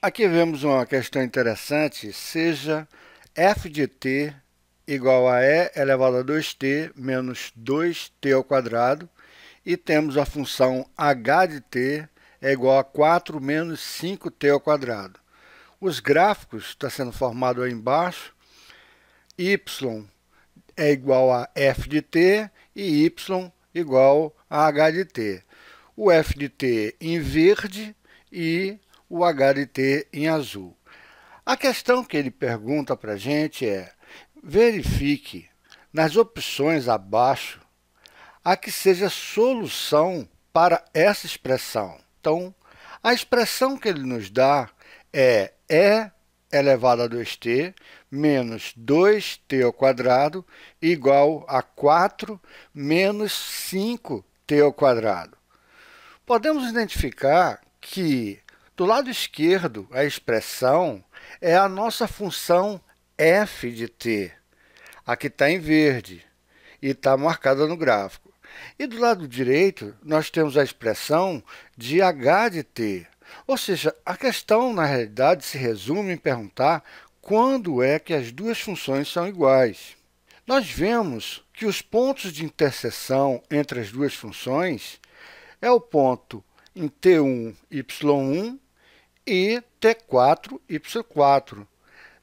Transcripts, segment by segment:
Aqui vemos uma questão interessante, seja f de t igual a e elevado a 2t menos 2t ao quadrado, e temos a função h de t é igual a 4 menos 5t ao quadrado. Os gráficos está sendo formado aí embaixo, y é igual a f de t e y igual a h de t. O f de t em verde e o HDT em azul. A questão que ele pergunta para a gente é: verifique nas opções abaixo a que seja solução para essa expressão. Então, a expressão que ele nos dá é E elevado a 2t menos 2t ao quadrado igual a 4 menos 5t ao quadrado. Podemos identificar que do lado esquerdo, a expressão é a nossa função f de t. Aqui está em verde e está marcada no gráfico. E do lado direito, nós temos a expressão de h de t. Ou seja, a questão, na realidade, se resume em perguntar quando é que as duas funções são iguais. Nós vemos que os pontos de interseção entre as duas funções é o ponto em t1, y1 e T4, Y4.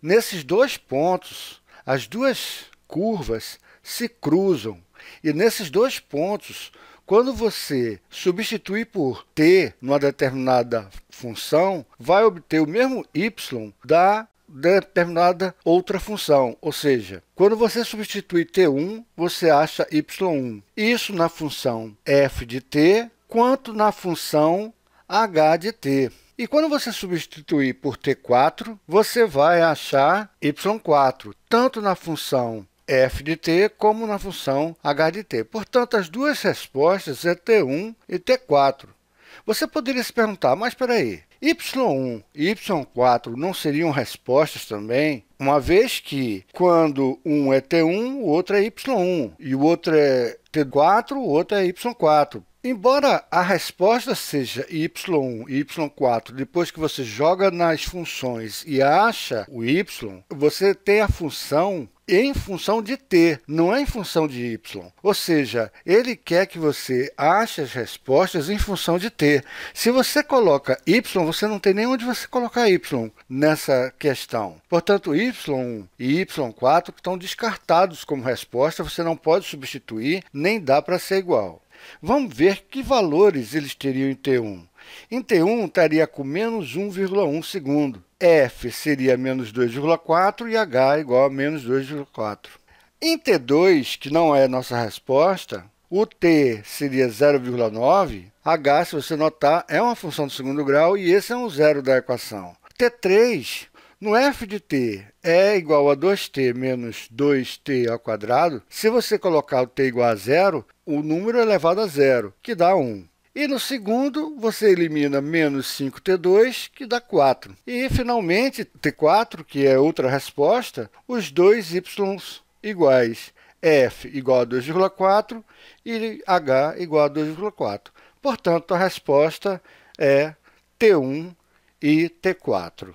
Nesses dois pontos, as duas curvas se cruzam. E nesses dois pontos, quando você substitui por t numa determinada função, vai obter o mesmo y da determinada outra função, ou seja, quando você substitui t1, você acha y1. Isso na função f de t, quanto na função h de t. E quando você substituir por t4, você vai achar y4, tanto na função f de t como na função h de t. Portanto, as duas respostas é t1 e t4. Você poderia se perguntar, mas espera aí, y1 e y4 não seriam respostas também? Uma vez que quando um é t1, o outro é y1, e o outro é t4, o outro é y4. Embora a resposta seja y1, y4, depois que você joga nas funções e acha o y, você tem a função em função de t, não é em função de y. Ou seja, ele quer que você ache as respostas em função de t. Se você coloca y, você não tem nem onde você colocar y nessa questão. Portanto, y e y4 estão descartados como resposta, você não pode substituir, nem dá para ser igual. Vamos ver que valores eles teriam em T1. Em T1 estaria com menos 1,1 segundo. F seria menos 2,4 e H igual a menos 2,4. Em T2, que não é nossa resposta, o T seria 0,9. H, se você notar, é uma função do segundo grau e esse é um zero da equação. T3 no f de t é igual a 2t menos 2t ao quadrado, se você colocar o t igual a zero, o número é elevado a zero, que dá 1. E no segundo, você elimina menos 5t2, que dá 4. E, finalmente, t4, que é outra resposta, os dois y iguais. f igual a 2,4 e h igual a 2,4. Portanto, a resposta é t1 e t4.